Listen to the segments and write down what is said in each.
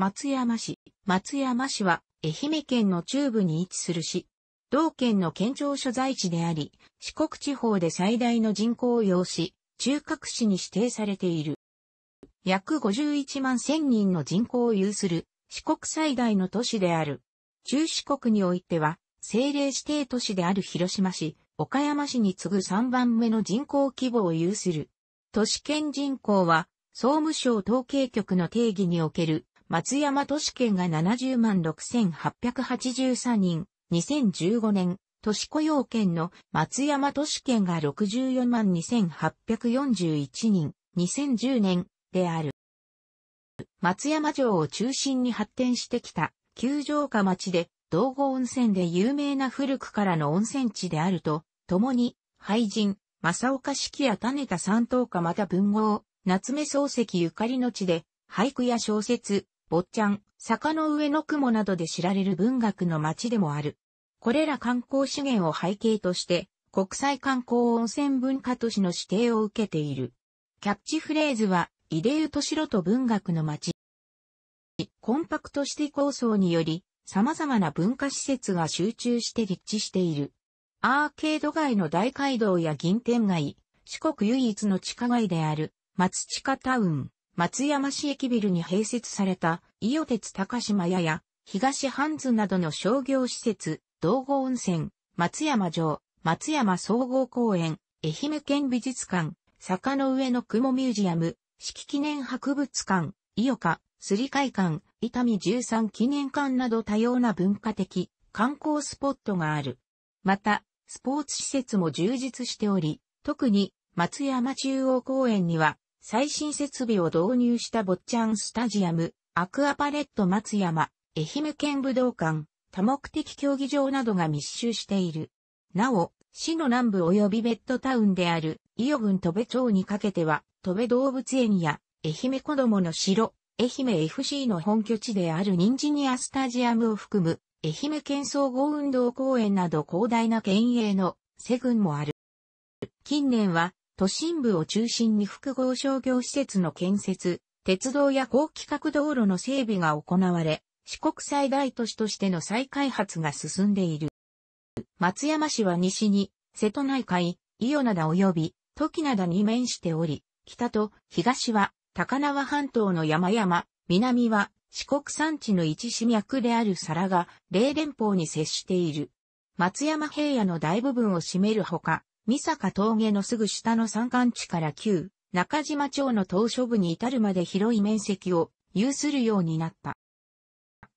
松山市。松山市は、愛媛県の中部に位置する市。同県の県庁所在地であり、四国地方で最大の人口を要し、中核市に指定されている。約51万1000人の人口を有する、四国最大の都市である。中四国においては、政令指定都市である広島市、岡山市に次ぐ3番目の人口規模を有する。都市圏人口は、総務省統計局の定義における松山都市圏が70万6883人、2015年、都市雇用圏の松山都市圏が64万2841人、2010年である。松山城を中心に発展してきた、九条下町で、道後温泉で有名な古くからの温泉地であると、共に、廃人、正岡式や種田三等家また文豪、夏目漱石ゆかりの地で、俳句や小説、坊ちゃん、坂の上の雲などで知られる文学の街でもある。これら観光資源を背景として、国際観光温泉文化都市の指定を受けている。キャッチフレーズは、井出湯と城と文学の街。コンパクトシティ構想により、様々な文化施設が集中して立地している。アーケード街の大街道や銀天街、四国唯一の地下街である、松地下タウン。松山市駅ビルに併設された、伊予鉄高島屋や、東半津などの商業施設、道後温泉、松山城、松山総合公園、愛媛県美術館、坂の上の雲ミュージアム、四季記念博物館、伊予化、すり会館、伊丹十三記念館など多様な文化的、観光スポットがある。また、スポーツ施設も充実しており、特に松山中央公園には最新設備を導入した坊ちゃんスタジアム、アクアパレット松山、愛媛県武道館、多目的競技場などが密集している。なお、市の南部及びベッドタウンである、伊予郡戸部町にかけては、戸部動物園や、愛媛子供の城、愛媛 FC の本拠地であるニンジニアスタジアムを含む、愛媛県総合運動公園など広大な県営の、セグンもある。近年は、都心部を中心に複合商業施設の建設、鉄道や高規格道路の整備が行われ、四国最大都市としての再開発が進んでいる。松山市は西に、瀬戸内海、伊予灘及び、時灘に面しており、北と東は高輪半島の山々、南は四国山地の一市脈である皿が、霊連峰に接している。松山平野の大部分を占めるほか、三坂峠のすぐ下の山間地から旧中島町の島嶼部に至るまで広い面積を有するようになった。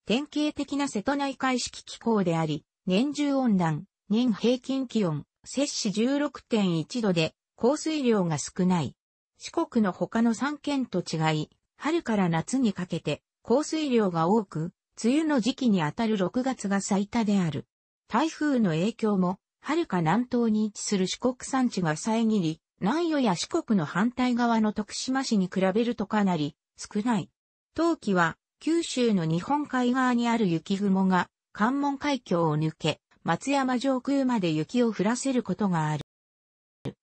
典型的な瀬戸内海式気候であり、年中温暖、年平均気温、摂氏16.1度で、降水量が少ない。四国の他の3県と違い、春から夏にかけて降水量が多く、梅雨の時期にあたる6月が最多である。台風の影響も遥か南東に位置する四国山地が遮り、南予や四国の反対側の徳島市に比べるとかなり少ない。冬季は九州の日本海側にある雪雲が関門海峡を抜け、松山上空まで雪を降らせることがある。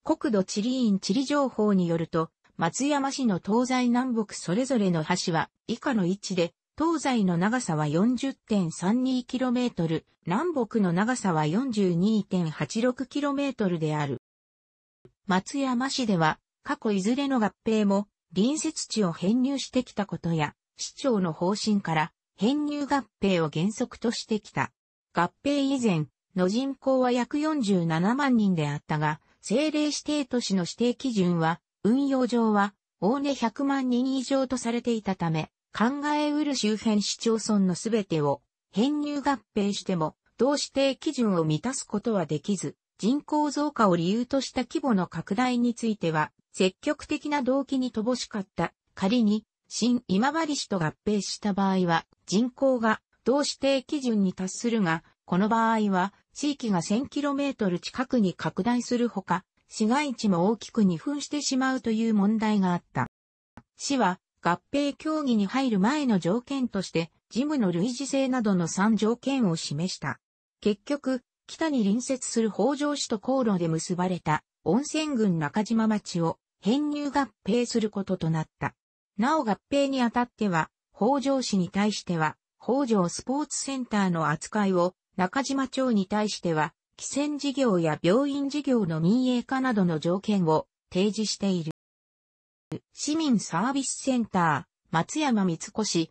国土地理院地理情報によると、松山市の東西南北それぞれの橋は以下の位置で東西の長さは 40.32km、南北の長さは 42.86km である。松山市では、過去いずれの合併も、隣接地を編入してきたことや、市長の方針から、編入合併を原則としてきた。合併以前、の人口は約47万人であったが、政令指定都市の指定基準は、運用上は、大おね100万人以上とされていたため、考えうる周辺市町村のすべてを編入合併しても、同指定基準を満たすことはできず、人口増加を理由とした規模の拡大については、積極的な動機に乏しかった。仮に、新今治市と合併した場合は、人口が同指定基準に達するが、この場合は、地域が 1000km 近くに拡大するほか、市街地も大きく二分してしまうという問題があった。市は、合併協議に入る前の条件として、事務の類似性などの3条件を示した。結局、北に隣接する北条市と航路で結ばれた温泉郡中島町を編入合併することとなった。なお合併にあたっては、北条市に対しては、北条スポーツセンターの扱いを、中島町に対しては、汽船事業や病院事業の民営化などの条件を提示している。市民サービスセンター、松山三越、富士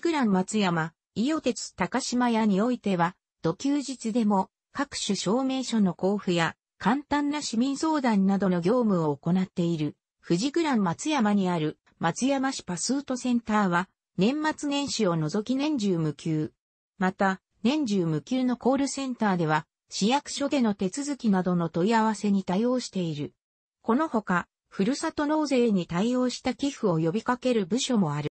グラン松山、伊予鉄高島屋においては、土休日でも各種証明書の交付や簡単な市民相談などの業務を行っている、富士グラン松山にある松山市パスートセンターは、年末年始を除き年中無休。また、年中無休のコールセンターでは、市役所での手続きなどの問い合わせに対応している。このほか、ふるさと納税に対応した寄付を呼びかける部署もある。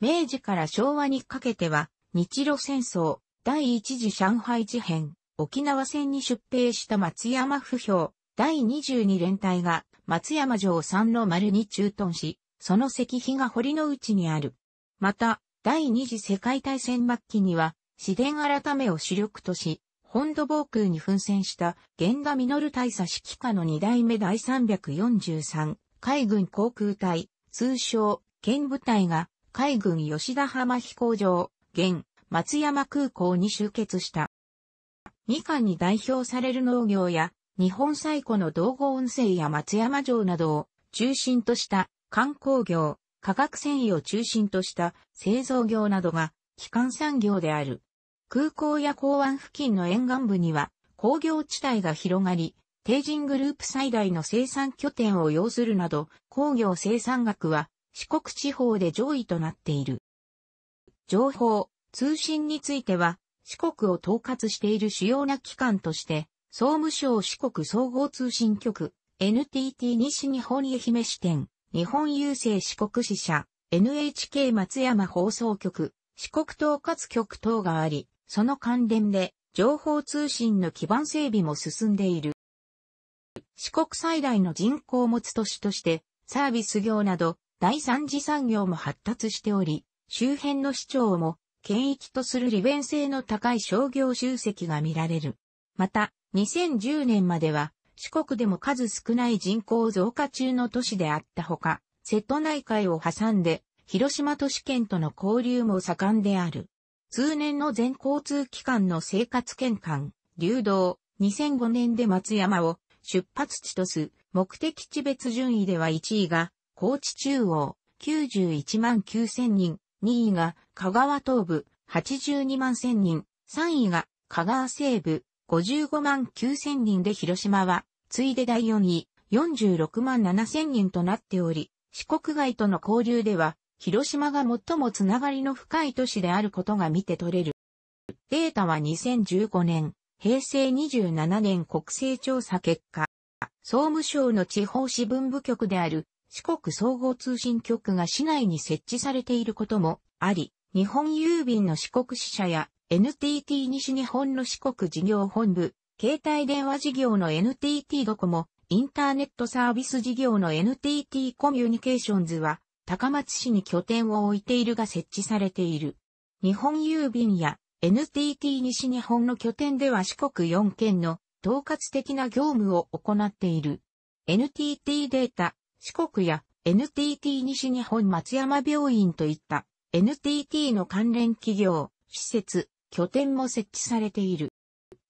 明治から昭和にかけては、日露戦争、第一次上海事変、沖縄戦に出兵した松山不評、第22連隊が松山城三の丸に駐屯し、その石碑が堀の内にある。また、第二次世界大戦末期には、市電改めを主力とし、本土防空に奮戦した源田実大佐指揮下の2代目第343海軍航空隊、通称、県部隊が海軍吉田浜飛行場、現松山空港に集結した。みかんに代表される農業や日本最古の道後温泉や松山城などを中心とした観光業、化学繊維を中心とした製造業などが基幹産業である。空港や港湾付近の沿岸部には工業地帯が広がり、帝人グループ最大の生産拠点を要するなど、工業生産額は四国地方で上位となっている。情報、通信については、四国を統括している主要な機関として、総務省四国総合通信局、NTT 西日本愛媛支店、日本郵政四国支社、NHK 松山放送局、四国統括局等があり、その関連で情報通信の基盤整備も進んでいる。四国最大の人口を持つ都市としてサービス業など第三次産業も発達しており、周辺の市長も県域とする利便性の高い商業集積が見られる。また、2010年までは四国でも数少ない人口増加中の都市であったほか、瀬戸内海を挟んで広島都市圏との交流も盛んである。通年の全交通機関の生活圏間、流動、2005年で松山を出発地とす、目的地別順位では1位が、高知中央、91万9000人、2位が、香川東部、82万1000人、3位が、香川西部、55万9000人で広島は、ついで第4位、46万7000人となっており、四国外との交流では、広島が最もつながりの深い都市であることが見て取れる。データは2015年、平成27年国勢調査結果、総務省の地方支分部局である四国総合通信局が市内に設置されていることもあり、日本郵便の四国支社や NTT 西日本の四国事業本部、携帯電話事業の NTT ドコモ、インターネットサービス事業の NTT コミュニケーションズは、高松市に拠点を置いているが設置されている。日本郵便や NTT 西日本の拠点では四国4県の統括的な業務を行っている。NTT データ、四国や NTT 西日本松山病院といった NTT の関連企業、施設、拠点も設置されている。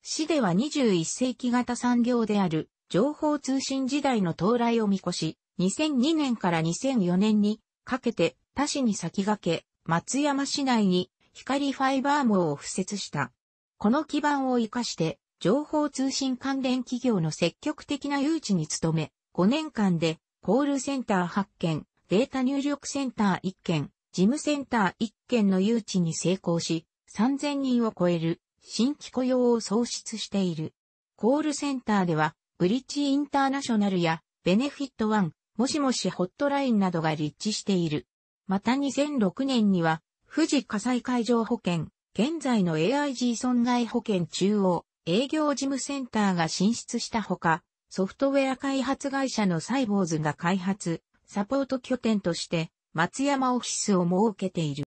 市では21世紀型産業である情報通信時代の到来を見越し、2002年から2004年にかけて他市に先駆け、松山市内に光ファイバー網を付設した。この基盤を活かして、情報通信関連企業の積極的な誘致に努め、5年間でコールセンター8件、データ入力センター1件、事務センター1件の誘致に成功し、3000人を超える新規雇用を創出している。コールセンターでは、ブリッジインターナショナルやベネフィットワン、もしもしホットラインなどが立地している。また2006年には、富士火災海上保険、現在の AIG 損害保険中央営業事務センターが進出したほか、ソフトウェア開発会社のサイボーズが開発、サポート拠点として、松山オフィスを設けている。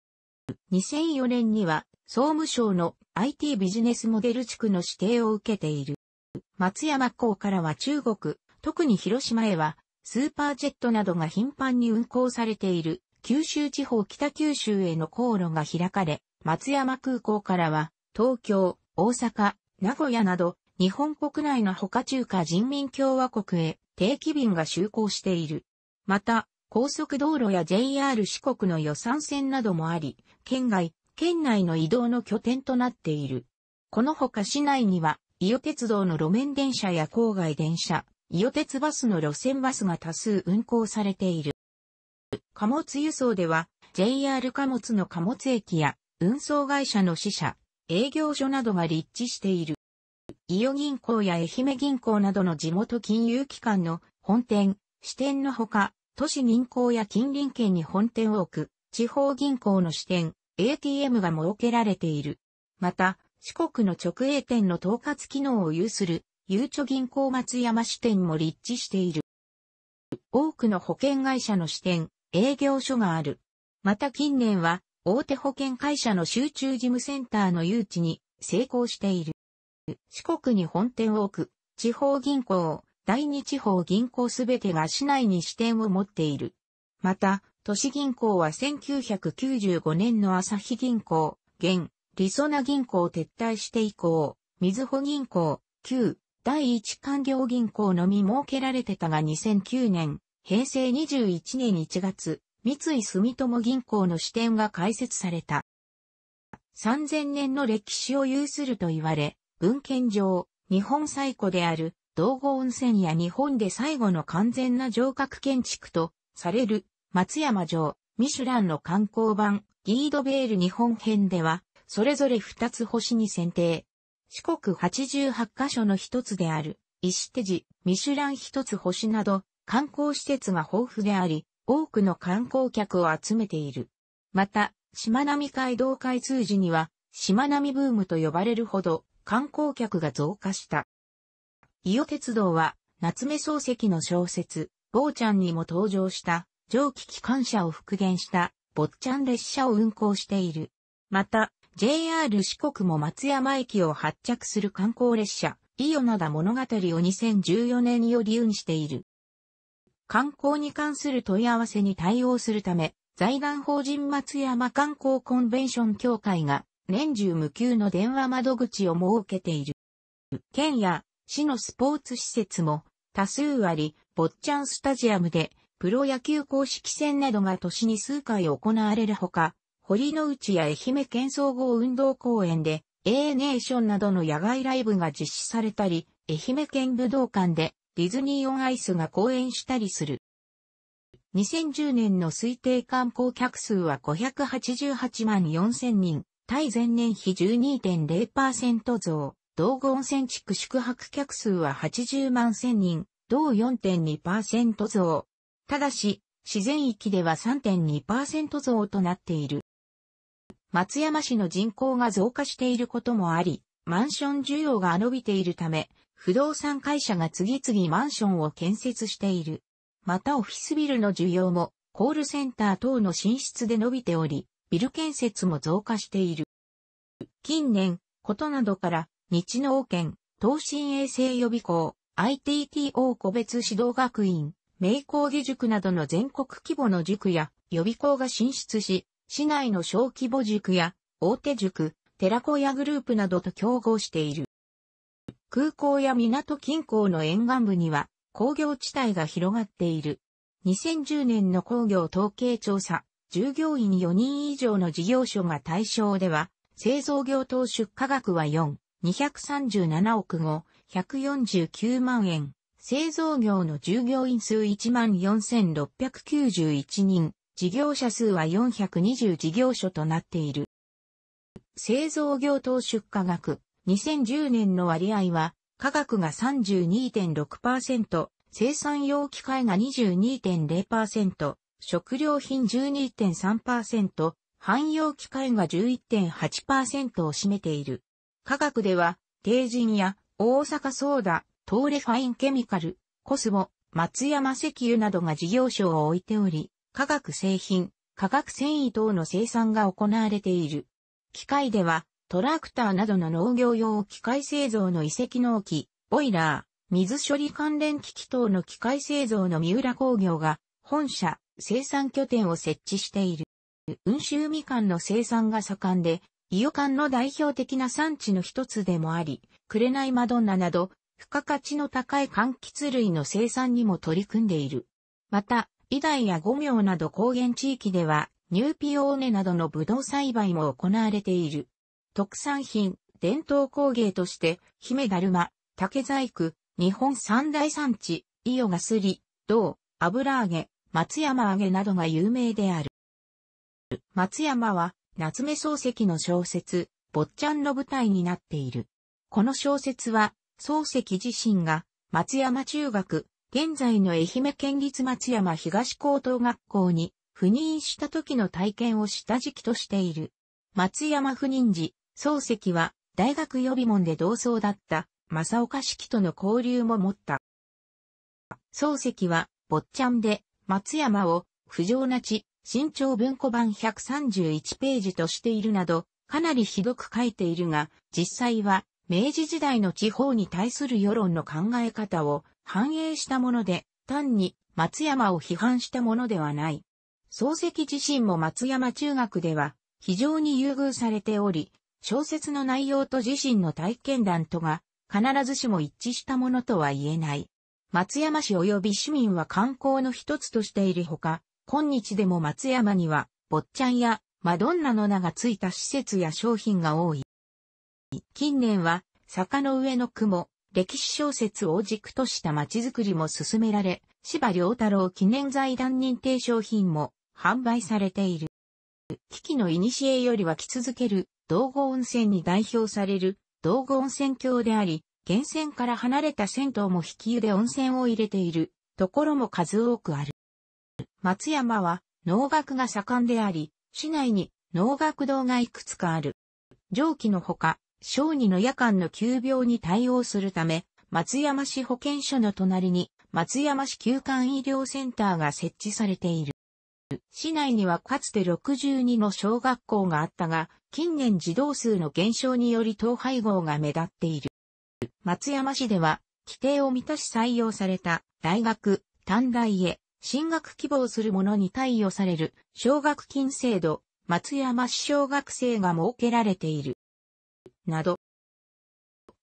2004年には、総務省の IT ビジネスモデル地区の指定を受けている。松山港からは中国、特に広島へはスーパージェットなどが頻繁に運行されている九州地方北九州への航路が開かれ、松山空港からは東京、大阪、名古屋など日本国内の他中華人民共和国へ定期便が就航している。また、高速道路や JR 四国の予算線などもあり、県外、県内の移動の拠点となっている。このほか市内には、伊予鉄道の路面電車や郊外電車、伊予鉄バスの路線バスが多数運行されている。貨物輸送では JR 貨物の貨物駅や運送会社の支社、営業所などが立地している。伊予銀行や愛媛銀行などの地元金融機関の本店、支店のほか、都市銀行や近隣県に本店を置く、地方銀行の支店、ATM が設けられている。また、四国の直営店の統括機能を有するゆうちょ銀行松山支店も立地している。多くの保険会社の支店、営業所がある。また近年は、大手保険会社の集中事務センターの誘致に成功している。四国に本店を置く、地方銀行、第二地方銀行すべてが市内に支店を持っている。また、都市銀行は1995年の朝日銀行、現、りそな銀行撤退して以降、みずほ銀行、旧、第一官業銀行のみ設けられてたが2009年、平成21年1月、三井住友銀行の支店が開設された。3000年の歴史を有すると言われ、文献上、日本最古である道後温泉や日本で最後の完全な城郭建築とされる松山城、ミシュランの観光版ギードベール日本編では、それぞれ2つ星に選定。四国八十八カ所の一つである、石手寺、ミシュラン一つ星など、観光施設が豊富であり、多くの観光客を集めている。また、しまなみ海道開通時には、しまなみブームと呼ばれるほど観光客が増加した。伊予鉄道は、夏目漱石の小説、坊ちゃんにも登場した蒸気機関車を復元した坊ちゃん列車を運行している。また、JR 四国も松山駅を発着する観光列車、伊予灘物語を2014年より運している。観光に関する問い合わせに対応するため、財団法人松山観光コンベンション協会が年中無休の電話窓口を設けている。県や市のスポーツ施設も多数あり、ッちゃんスタジアムでプロ野球公式戦などが年に数回行われるほか、堀之内や愛媛県総合運動公園で A ネーションなどの野外ライブが実施されたり、愛媛県武道館でディズニーオンアイスが公演したりする。2010年の推定観光客数は588万4000人、対前年比12.0%増、道後温泉地区宿泊客数は80万1000人、同4.2%増。ただし、自然域では3.2%増となっている。松山市の人口が増加していることもあり、マンション需要が伸びているため、不動産会社が次々マンションを建設している。またオフィスビルの需要も、コールセンター等の進出で伸びており、ビル建設も増加している。近年、ことなどから、日農研、東進衛生予備校、ITTO 個別指導学院、名工義塾などの全国規模の塾や予備校が進出し、市内の小規模塾や大手塾、寺子屋グループなどと競合している。空港や港近郊の沿岸部には工業地帯が広がっている。2010年の工業統計調査、従業員4人以上の事業所が対象では、製造業等出荷額は4、237億5、149万円。製造業の従業員数14,691人、事業者数は420事業所となっている。製造業等出荷額、2010年の割合は、価格が32.6%、生産用機械が22.0%、食料品12.3%、汎用機械が11.8%を占めている。価格では、低人や大阪ソーダ、トーレファインケミカル、コスモ、松山石油などが事業所を置いており、化学製品、化学繊維等の生産が行われている。機械では、トラクターなどの農業用機械製造の遺跡納期、ボイラー、水処理関連機器等の機械製造の三浦工業が、本社、生産拠点を設置している。温州みかんの生産が盛んで、伊予館の代表的な産地の一つでもあり、紅マドンナなど、付加価値の高い柑橘類の生産にも取り組んでいる。また、伊ダや五苗など高原地域では、ニューピオーネなどのブドウ栽培も行われている。特産品、伝統工芸として、姫だるま、竹細工、日本三大産地、伊予がすり、銅、油揚げ、松山揚げなどが有名である。松山は、夏目漱石の小説、坊ちゃんの舞台になっている。この小説は、漱石自身が、松山中学、現在の愛媛県立松山東高等学校に赴任した時の体験を下敷きとしている。松山赴任時、漱石は大学予備門で同窓だった正岡式との交流も持った。漱石は坊ちゃんで松山を不浄な地、新潮文庫版131ページとしているなど、かなりひどく書いているが、実際は明治時代の地方に対する世論の考え方を反映したもので、単に松山を批判したものではない。漱石自身も松山中学では非常に優遇されており、小説の内容と自身の体験談とが必ずしも一致したものとは言えない。松山市及び市民は観光の一つとしているほか、今日でも松山には、坊ちゃんやマドンナの名がついた施設や商品が多い。近年は、坂の上の雲、歴史小説を軸とした街づくりも進められ、芝良太郎記念財団認定商品も販売されている。危機の古より湧き続ける道後温泉に代表される道後温泉郷であり、源泉から離れた銭湯も引き湯で温泉を入れているところも数多くある。松山は農学が盛んであり、市内に農学堂がいくつかある。上記のほか、小児の夜間の急病に対応するため、松山市保健所の隣に松山市休館医療センターが設置されている。市内にはかつて62の小学校があったが、近年児童数の減少により統廃合が目立っている。松山市では、規定を満たし採用された大学、短大へ進学希望する者に対応される奨学金制度、松山市小学生が設けられている。など。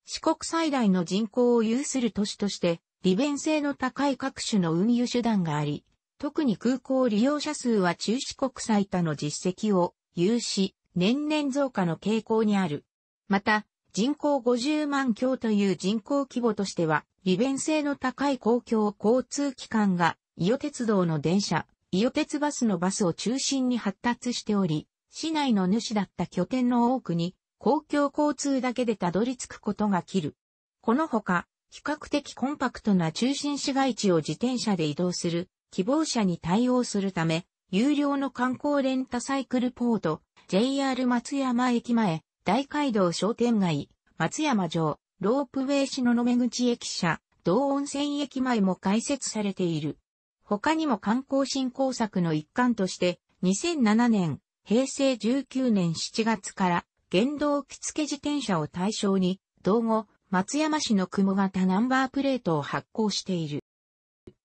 四国最大の人口を有する都市として、利便性の高い各種の運輸手段があり、特に空港利用者数は中四国最多の実績を有し、年々増加の傾向にある。また、人口50万強という人口規模としては、利便性の高い公共交通機関が、伊予鉄道の電車、伊予鉄バスのバスを中心に発達しており、市内の主だった拠点の多くに公共交通だけでたどり着くことが切る。このほか、比較的コンパクトな中心市街地を自転車で移動する希望者に対応するため、有料の観光レンタサイクルポート、JR 松山駅前、大街道商店街、松山城、ロープウェイ篠目口駅舎、道温泉駅前も開設されている。他にも観光振興策の一環として、2007年、平成19年7月から原動機付自転車を対象に、道後、松山市の雲型ナンバープレートを発行している。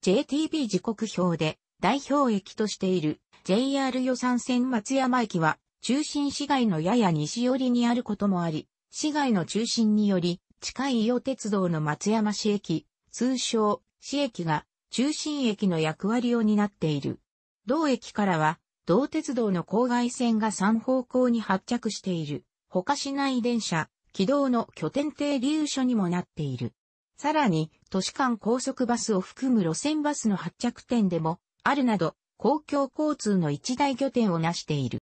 JTB 時刻表で代表駅としている JR 予算線松山駅は中心市街のやや西寄りにあることもあり、市街の中心により近い伊予鉄道の松山市駅、通称市駅が中心駅の役割を担っている。同駅からは同鉄道の郊外線が3方向に発着している。他市内電車、軌道の拠点停留所にもなっている。さらに、都市間高速バスを含む路線バスの発着点でも、あるなど、公共交通の一大拠点を成している。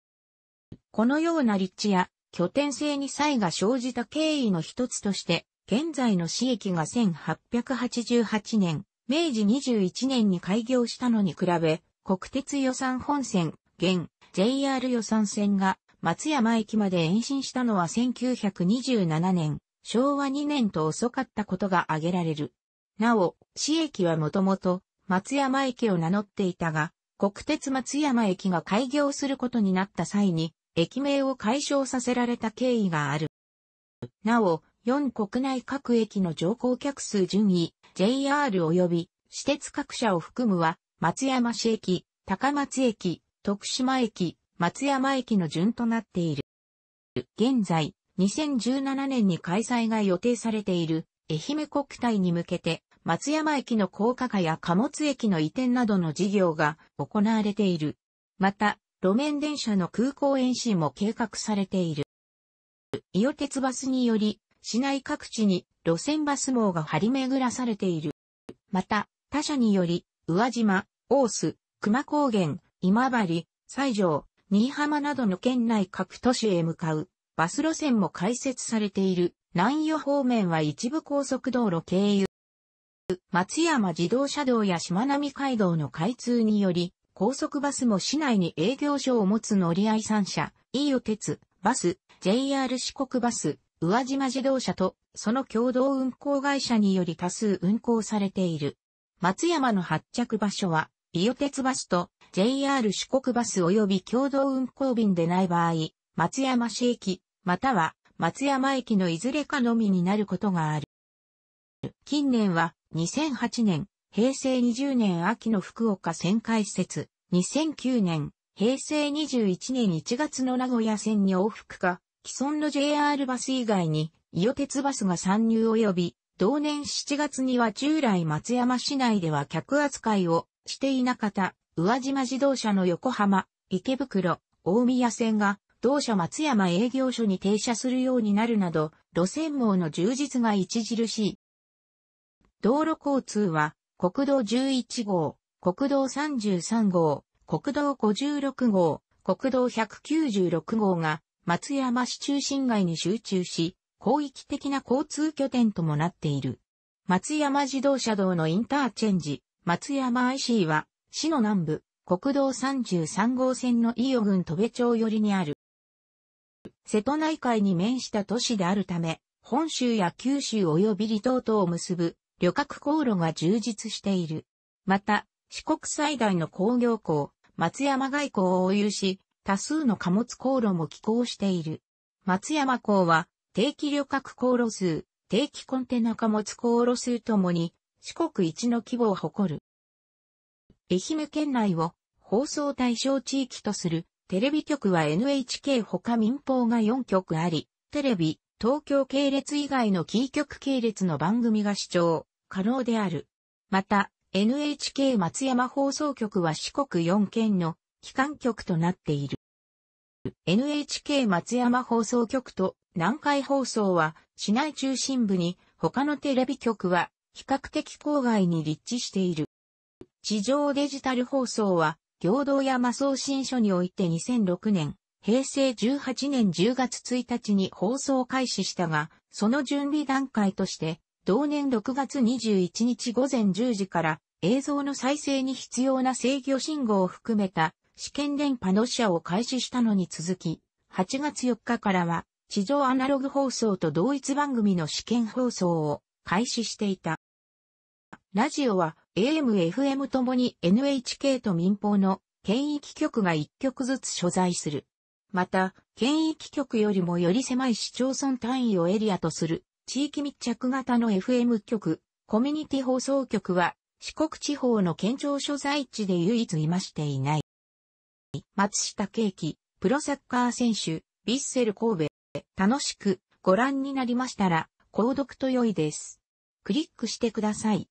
このような立地や拠点性に差異が生じた経緯の一つとして、現在の市駅が1888年、明治21年に開業したのに比べ、国鉄予算本線、現 JR 予算線が松山駅まで延伸したのは1927年、昭和2年と遅かったことが挙げられる。なお、市駅はもともと松山駅を名乗っていたが、国鉄松山駅が開業することになった際に、駅名を解消させられた経緯がある。なお、4国内各駅の乗降客数順位、JR 及び私鉄各社を含むは、松山市駅、高松駅、徳島駅、松山駅の順となっている。現在、2017年に開催が予定されている愛媛国体に向けて松山駅の高架化や貨物駅の移転などの事業が行われている。また、路面電車の空港延伸も計画されている。伊予鉄バスにより、市内各地に路線バス網が張り巡らされている。また、他社により、宇和島、大須、熊高原、今治、西条、新居浜などの県内各都市へ向かうバス路線も開設されている南予方面は一部高速道路経由。松山自動車道やしまなみ海道の開通により、高速バスも市内に営業所を持つ乗り合い3社、e 予鉄、バス、JR 四国バス、宇和島自動車と、その共同運行会社により多数運行されている。松山の発着場所は、伊予鉄バスと JR 四国バス及び共同運行便でない場合、松山市駅、または松山駅のいずれかのみになることがある。近年は2008年、平成20年秋の福岡線開設、2009年、平成21年1月の名古屋線に往復か、既存の JR バス以外に、伊予鉄バスが参入及び、同年7月には従来松山市内では客扱いをしていなかった、宇和島自動車の横浜、池袋、大宮線が、同社松山営業所に停車するようになるなど、路線網の充実が著しい。道路交通は、国道11号、国道33号、国道56号、国道196号が、松山市中心街に集中し、広域的な交通拠点ともなっている。松山自動車道のインターチェンジ、松山 IC は、市の南部、国道33号線の伊予郡戸部町寄りにある。瀬戸内海に面した都市であるため、本州や九州及び離島とを結ぶ旅客航路が充実している。また、四国最大の工業港、松山外港を有し、多数の貨物航路も寄港している。松山港は、定期旅客航路数、定期コンテナ貨物航路数ともに、四国一の規模を誇る。愛媛県内を放送対象地域とするテレビ局は NHK 他民放が4局あり、テレビ、東京系列以外のキー局系列の番組が視聴可能である。また、NHK 松山放送局は四国4県の機関局となっている。NHK 松山放送局と南海放送は市内中心部に他のテレビ局は比較的郊外に立地している。地上デジタル放送は、行動山送信所において2006年、平成18年10月1日に放送開始したが、その準備段階として、同年6月21日午前10時から映像の再生に必要な制御信号を含めた試験電波の社を開始したのに続き、8月4日からは地上アナログ放送と同一番組の試験放送を開始していた。ラジオは AM、FM ともに NHK と民放の県域局が1局ずつ所在する。また、県域局よりもより狭い市町村単位をエリアとする地域密着型の FM 局、コミュニティ放送局は四国地方の県庁所在地で唯一いましていない。松下慶輝、プロサッカー選手、ヴィッセル神戸、楽しくご覧になりましたら、購読と良いです。クリックしてください。